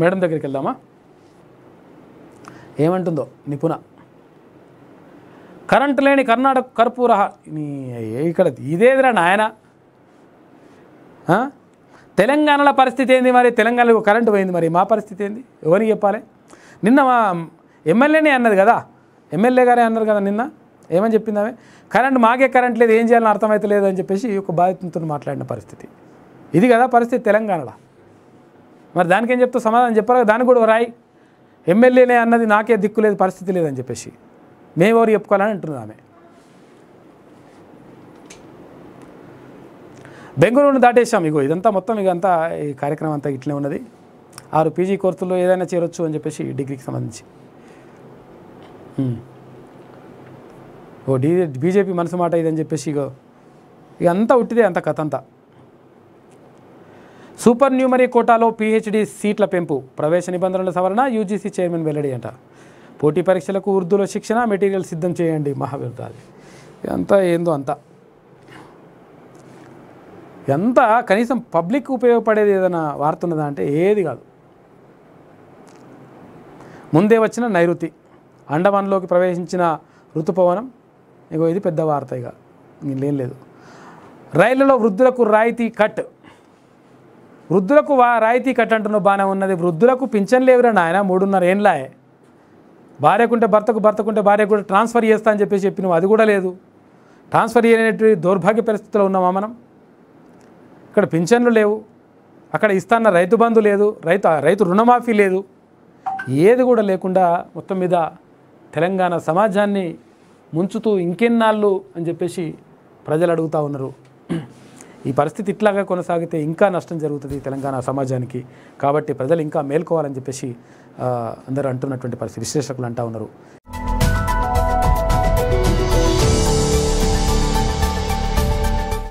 madam దగ్గరికి వెళ్దామా ఏమంటుందో నిపుణ కరెంట్ లేని కర్ణాటక కర్పూర ఇక్కడ ఇదేదిరా నాయన తెలంగాణలో పరిస్థితి ఏంది మరి తెలంగాణలో కరెంటు పోయింది మరి మా పరిస్థితి ఏంది ఎవరికి చెప్పాలి నిన్న మా ఎమ్మెల్యేనే అన్నది కదా ఎమ్మెల్యే గారే అన్నారు కదా నిన్న ఏమని చెప్పింది ఆమె కరెంట్ మాకే కరెంట్ లేదు ఏం చేయాలని అర్థమవుతలేదు అని చెప్పేసి ఒక బాధితులతో మాట్లాడిన పరిస్థితి ఇది కదా పరిస్థితి తెలంగాణలో మరి దానికి ఏం చెప్తా సమాధానం చెప్పారు దానికి కూడా రాయి ఎమ్మెల్యేనే అన్నది నాకే దిక్కు లేదు పరిస్థితి లేదని చెప్పేసి మేమెవరు చెప్పుకోవాలని అంటున్నది ఆమె బెంగళూరును దాటేశాం ఇగో ఇదంతా మొత్తం అంతా ఈ కార్యక్రమం అంతా ఇట్లే ఉన్నది ఆరు పీజీ కోర్సుల్లో ఏదైనా చేరొచ్చు అని చెప్పేసి డిగ్రీకి సంబంధించి ఓ డీ బీజేపీ మనసు మాట ఇదని చెప్పేసి ఇగో ఇక అంతా ఉట్టిదే అంత కథ అంతా సూపర్ న్యూమరీ కోటాలో పీహెచ్డీ సీట్ల పెంపు ప్రవేశ నిబంధనల సవరణ యూజీసీ చైర్మన్ వెల్లడి అంట పోటీ పరీక్షలకు ఉర్దూలో శిక్షణ మెటీరియల్ సిద్ధం చేయండి మహావిరుదాలి ఇదంతా ఏందో అంతా ఎంత కనీసం పబ్లిక్ ఉపయోగపడేది ఏదైనా వార్త ఉన్నదా అంటే ఏది కాదు ముందే వచ్చిన నైరుతి అండమాన్లోకి ప్రవేశించిన ఋతుపవనం ఇగో ఇది పెద్ద వార్త ఇక ఇంకేం లేదు రైళ్లలో వృద్ధులకు రాయితీ కట్ వృద్ధులకు వా రాయితీ కట్టంటున్న బాగానే ఉన్నది వృద్ధులకు పింఛన్ లేవురా నాయన మూడున్నర ఏంలా భార్యకుంటే భర్తకు భర్తకుంటే భార్య కూడా ట్రాన్స్ఫర్ చేస్తా అని చెప్పేసి చెప్పినవు అది కూడా లేదు ట్రాన్స్ఫర్ చేయనటువంటి దౌర్భాగ్య పరిస్థితిలో ఉన్నామా మనం ఇక్కడ పింఛన్లు లేవు అక్కడ ఇస్తాన్న రైతు బంధు లేదు రైతు రైతు రుణమాఫీ లేదు ఏది కూడా లేకుండా మొత్తం మీద తెలంగాణ సమాజాన్ని ముంచుతూ ఇంకెన్నాళ్ళు అని చెప్పేసి ప్రజలు అడుగుతూ ఉన్నారు ఈ పరిస్థితి ఇట్లాగా కొనసాగితే ఇంకా నష్టం జరుగుతుంది తెలంగాణ సమాజానికి కాబట్టి ప్రజలు ఇంకా మేల్కోవాలని చెప్పేసి అందరూ అంటున్నటువంటి పరిస్థితి విశ్లేషకులు అంటూ ఉన్నారు